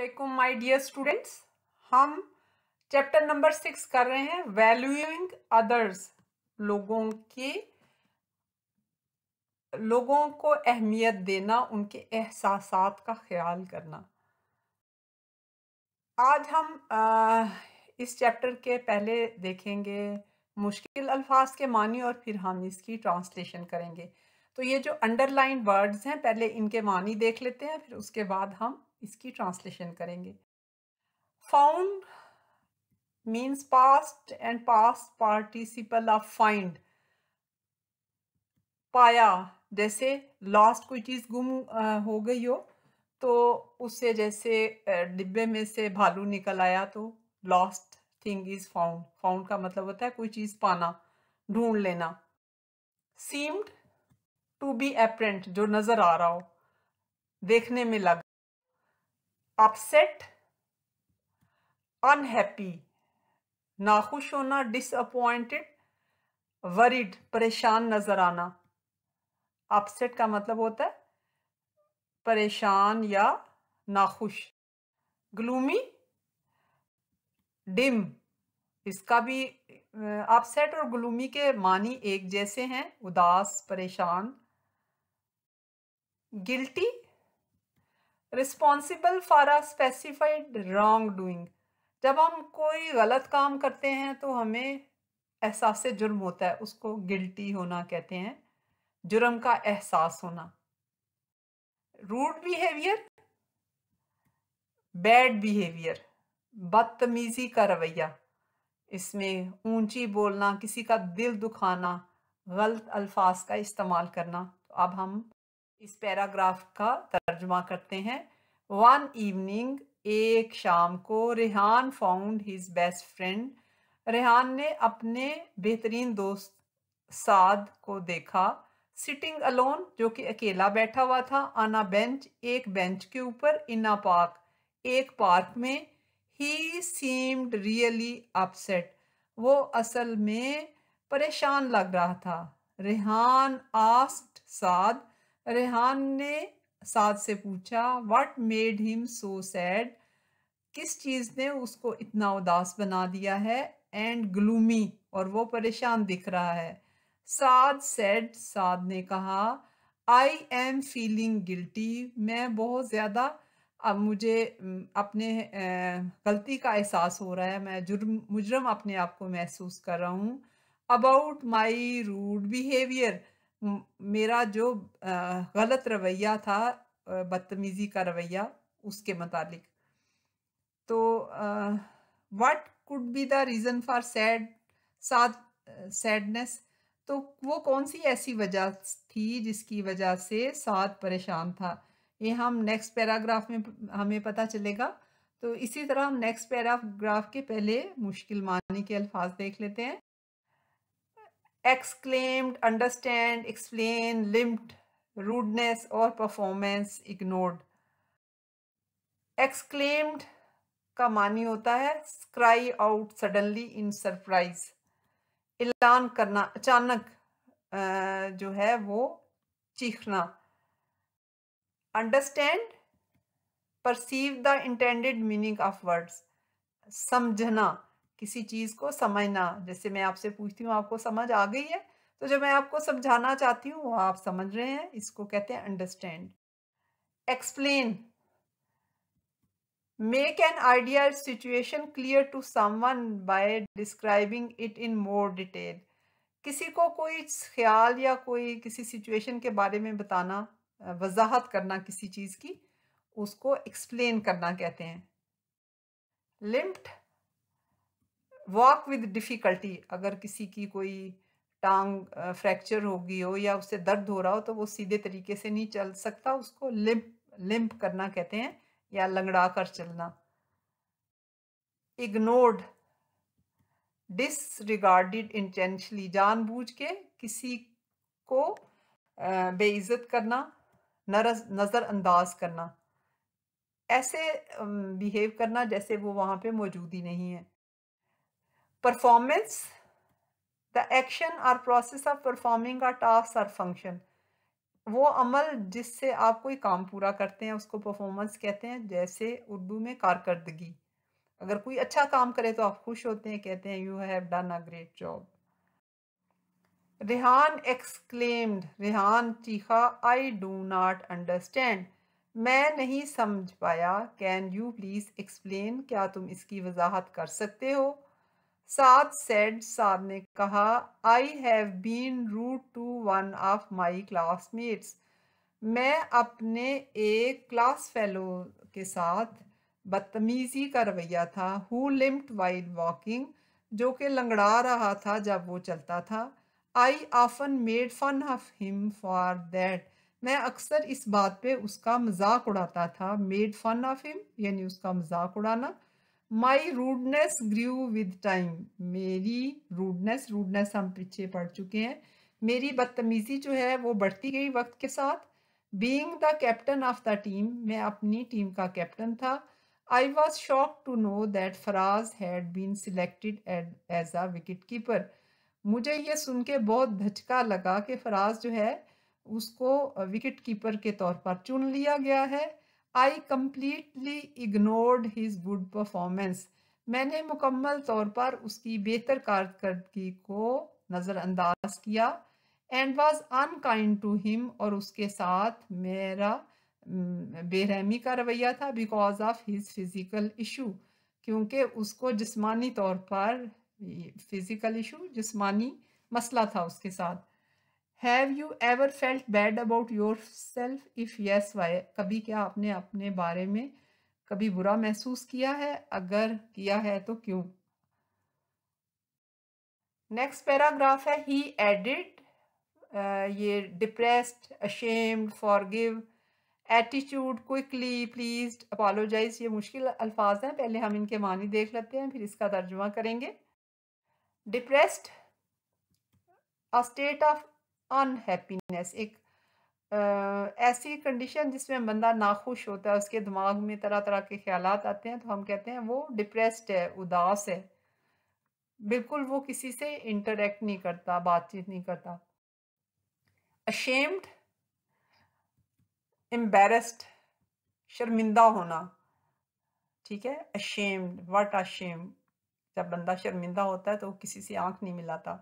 माई dear students हम chapter number six कर रहे हैं वैल्यूइंग अदर्स लोगों के लोगों को अहमियत देना उनके एहसास का ख्याल करना आज हम आ, इस चैप्टर के पहले देखेंगे मुश्किल अल्फाज के मानी और फिर हम इसकी ट्रांसलेशन करेंगे तो ये जो अंडरलाइन वर्ड्स हैं पहले इनके मानी देख लेते हैं फिर उसके बाद हम इसकी ट्रांसलेशन करेंगे found means past and past participle of find पाया जैसे लास्ट कोई चीज़ गुम हो गई हो तो उससे जैसे डिब्बे में से भालू निकल आया तो last thing is found found का मतलब होता है कोई चीज़ पाना ढूंढ लेना सीम्ड टू बी एप्रेंट जो नज़र आ रहा हो देखने में लग अपसेट अनहैप्पी नाखुश होना डिसअपॉइंटेड वरीड परेशान नज़र आना अपसेट का मतलब होता है परेशान या नाखुश ग्लूमी डिम इसका भी अपसेट और ग्लूमी के मानी एक जैसे हैं उदास परेशान guilty responsible for a specified wrong doing जब हम कोई गलत काम करते हैं तो हमें एहसास जुर्म होता है उसको गिल्टी होना कहते हैं जुर्म का एहसास होना रूड बिहेवियर बैड बिहेवियर बदतमीजी का रवैया इसमें ऊंची बोलना किसी का दिल दुखाना गलत अल्फाज का इस्तेमाल करना तो अब हम इस पैराग्राफ का तर्जमा करते हैं वन इवनिंग एक शाम को Rehan found his best friend Rehan ने अपने बेहतरीन दोस्त साद को देखा सिटिंग अलोन जो कि अकेला बैठा हुआ था आना बेंच एक बेंच के ऊपर इना पार्क एक पार्क में ही सीम्ड रियली अपसेट वो असल में परेशान लग रहा था रेहान आस्ट साद रेहान ने साथ से पूछा what made him so sad किस चीज़ ने उसको इतना उदास बना दिया है एंड ग्लूमी और वो परेशान दिख रहा है साद सेड साद ने कहा आई एम फीलिंग गिल्टी मैं बहुत ज़्यादा अब मुझे अपने गलती का एहसास हो रहा है मैं जुर्म मुजरम अपने आप को महसूस कर रहा हूँ अबाउट माई रूड बिहेवियर मेरा जो गलत रवैया था बदतमीज़ी का रवैया उसके मतलब तो what could be the reason for sad साथ सैडनेस तो वो कौन सी ऐसी वजह थी जिसकी वजह से साथ परेशान था ये हम नेक्स्ट पैराग्राफ में हमें पता चलेगा तो इसी तरह हम नेक्स्ट पैराग्राफ के पहले मुश्किल मानी के अल्फाज देख लेते हैं exclaimed, understand, explain, limped, rudeness or performance ignored. Exclaimed का मानी होता है cry out suddenly in surprise ऐलान करना अचानक जो है वो चीखना understand perceive the intended meaning of words समझना किसी चीज़ को समझना जैसे मैं आपसे पूछती हूँ आपको समझ आ गई है तो जो मैं आपको समझाना चाहती हूँ वो आप समझ रहे हैं इसको कहते हैं understand explain make an idea situation clear to someone by describing it in more detail किसी को कोई ख्याल या कोई किसी सिचुएशन के बारे में बताना वजाहत करना किसी चीज़ की उसको एक्सप्लेन करना कहते हैं लिम्ट वॉक विद डिफ़िकल्टी अगर किसी की कोई टांग फ्रैक्चर हो गई हो या उससे दर्द हो रहा हो तो वो सीधे तरीके से नहीं चल सकता उसको लिम्प लिम्प करना कहते हैं या लंगड़ा कर चलना इग्नोर्ड डिसरिगार्डेड इंटेंशली जानबूझ के किसी को बेइज्जत करना नज़रअंदाज करना ऐसे बिहेव करना जैसे वो वहाँ पे मौजूद ही नहीं है परफॉर्मेंस द एक्शन और process of performing a task और फंक्शन वो अमल जिससे आप कोई काम पूरा करते हैं उसको परफॉर्मेंस कहते हैं जैसे उर्दू में कारकर्दगी अगर कोई अच्छा काम करे तो आप खुश होते हैं कहते हैं you have done a great job Rihan exclaimed Rihan चीखा आई डू नॉट अंडरस्टैंड मैं नहीं समझ पाया कैन यू प्लीज़ एक्सप्लेन क्या तुम इसकी वजाहत कर सकते हो साद सेड साद ने कहा I have been rude to one of my classmates मैं अपने एक क्लास फेलो के साथ बदतमीजी का रवैया था हु लिम्ट वाइल वॉकिंग जो कि लंगड़ा रहा था जब वो चलता था I often made fun of him for that मैं अक्सर इस बात पे उसका मजाक उड़ाता था मेड फन ऑफ हिम यानी उसका मजाक उड़ाना my rudeness grew with time मेरी रूडनेस रूडनेस हम पीछे पढ़ चुके हैं मेरी बदतमीज़ी जो है वो बढ़ती गई वक्त के साथ being the captain of the team मैं अपनी टीम का कैप्टन था I was shock to know that Faraz had been selected as a wicket keeper मुझे ये सुन के बहुत धचका लगा कि फराज जो है उसको विकेट uh, कीपर के तौर पर चुन लिया गया है I completely ignored his good performance मैंने मुकम्मल तौर पर उसकी बेहतर कारकर्दगी को नज़रअंदाज किया and was unkind to him और उसके साथ मेरा बेरहमी का रवैया था because of his physical issue क्योंकि उसको जिस्मानी तौर पर फिज़िकल इशू जिस्मानी मसला था उसके साथ have you ever felt bad about yourself if yes why कभी क्या आपने अपने बारे में कभी बुरा महसूस किया है अगर किया है तो क्यों नेक्स्ट पैराग्राफ है ही एडिट ये depressed ashamed forgive attitude quickly please apologise ये मुश्किल अल्फाज हैं पहले हम इनके मानी देख लेते हैं फिर इसका तर्जुमा करेंगे depressed a state of unhappiness एक आ, ऐसी कंडीशन जिसमें बंदा नाखुश होता है उसके दिमाग में तरह तरह के ख्याल आते हैं तो हम कहते हैं वो डिप्रेस्ड है उदास है बिल्कुल वो किसी से इंटरेक्ट नहीं करता बातचीत नहीं करता अशेम्ड एम्बेरस्ड शर्मिंदा होना ठीक है अशेम्ड वट अशेम जब बंदा शर्मिंदा होता है तो वो किसी से आंख नहीं मिलाता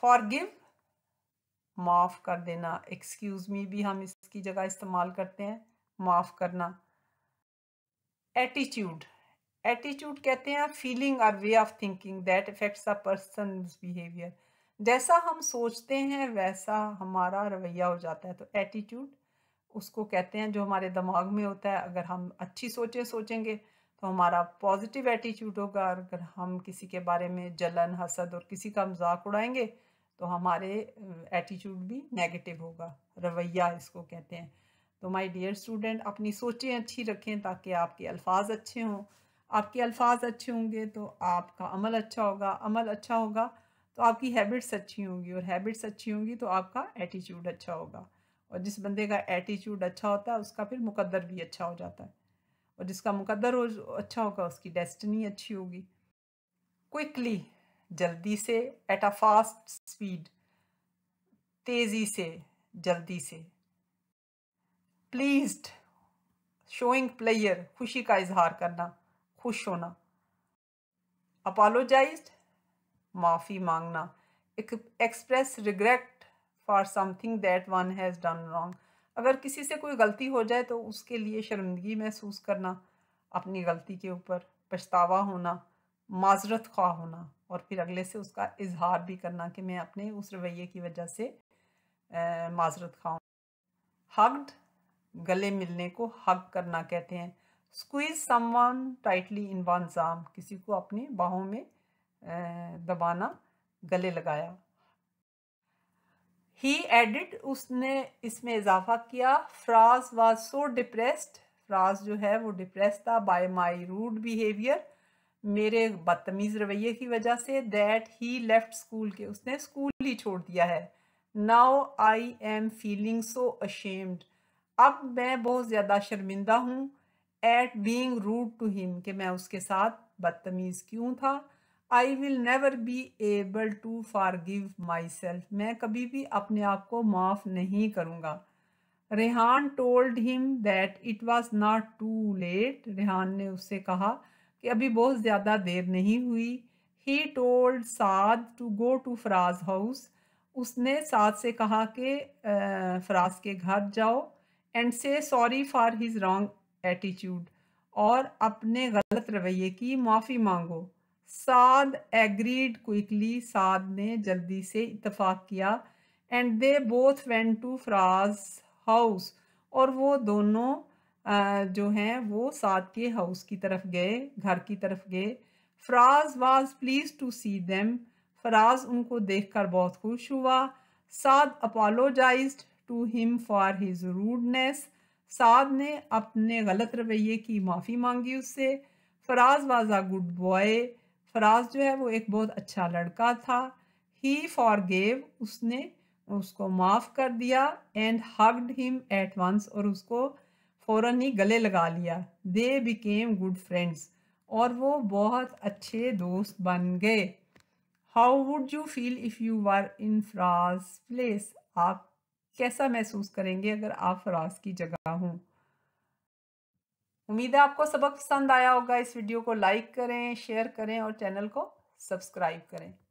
फॉर गिव माफ़ कर देना एक्सक्यूज़ मी भी हम इसकी जगह इस्तेमाल करते हैं माफ़ करना एटीट्यूड एटीट्यूड कहते हैं feeling are way of thinking that affects a person behaviour जैसा हम सोचते हैं वैसा हमारा रवैया हो जाता है तो एटीट्यूड उसको कहते हैं जो हमारे दिमाग में होता है अगर हम अच्छी सोचें सोचेंगे तो हमारा पॉजिटिव एटीट्यूड होगा अगर हम किसी के बारे में जलन हसद और किसी का मजाक उड़ाएंगे तो हमारे एटीट्यूड भी नेगेटिव होगा रवैया इसको कहते हैं तो माय डियर स्टूडेंट अपनी सोचें अच्छी रखें ताकि आपके अल्फाज अच्छे हों आपके अल्फाज अच्छे होंगे तो आपका अमल अच्छा होगा अमल अच्छा होगा तो आपकी हैबिट्स अच्छी होंगी और हैबिट्स अच्छी होंगी तो आपका एटीट्यूड अच्छा होगा और जिस बंदे का एटीट्यूड अच्छा होता है उसका फिर मुकद्दर भी अच्छा हो जाता है और जिसका मुकद्दर हो अच्छा होगा उसकी डेस्टिनी अच्छी होगी क्विकली जल्दी से एट अ फास्ट स्पीड तेज़ी से जल्दी से प्लीज शोइंग प्लेयर खुशी का इजहार करना खुश होना अपोलोजाइज माफ़ी मांगना express regret for something that one has done wrong अगर किसी से कोई गलती हो जाए तो उसके लिए शर्मिंदगी महसूस करना अपनी गलती के ऊपर पछतावा होना माजरत खा होना और फिर अगले से उसका इजहार भी करना कि मैं अपने उस रवैये की वजह से माजरत खाऊं हग्ड गले मिलने को हग करना कहते हैं squeeze someone tightly in one जाम किसी को अपनी बाहों में दबाना गले लगाया ही एडिड उसने इसमें इजाफा किया Faraz was so depressed Faraz जो है वो डिप्रेस था बाय माई रूड बिहेवियर मेरे बदतमीज़ रवैये की वजह say that he left school के उसने स्कूल ही छोड़ दिया है now I am feeling so ashamed अब मैं बहुत ज़्यादा शर्मिंदा हूँ at being rude to him कि मैं उसके साथ बदतमीज़ क्यों था I will never be able to forgive myself मैं कभी भी अपने आप को माफ़ नहीं करूँगा Rehan told him that it was not too late Rehan ने उससे कहा कि अभी बहुत ज़्यादा देर नहीं हुई he told Saad to go to Faraz house उसने साद से कहा कि फराज के घर जाओ and say sorry for his wrong attitude और अपने गलत रवैये की माफ़ी मांगो साद एग्रीड क्विकली साद ने जल्दी से इतफाक़ किया and they both went to Faraz house और वो दोनों जो हैं वो के हाउस की तरफ गए घर की तरफ गए Faraz was pleased to see them Faraz उनको देखकर बहुत खुश हुआ Saad apologise to him for his rudeness Saad ने अपने गलत रवैये की माफ़ी मांगी उससे Faraz was a good boy Faraz जो है वो एक बहुत अच्छा लड़का था ही फॉर गेव उसने उसको माफ़ कर दिया and hugged him at once और उसको फ़ौरन ही गले लगा लिया दे बिकेम गुड फ्रेंड्स और वो बहुत अच्छे दोस्त बन गए how would you feel if you are in Faraz place आप कैसा महसूस करेंगे अगर आप फ्राज की जगह हों उम्मीद है आपको सबक पसंद आया होगा इस वीडियो को लाइक करें शेयर करें और चैनल को सब्सक्राइब करें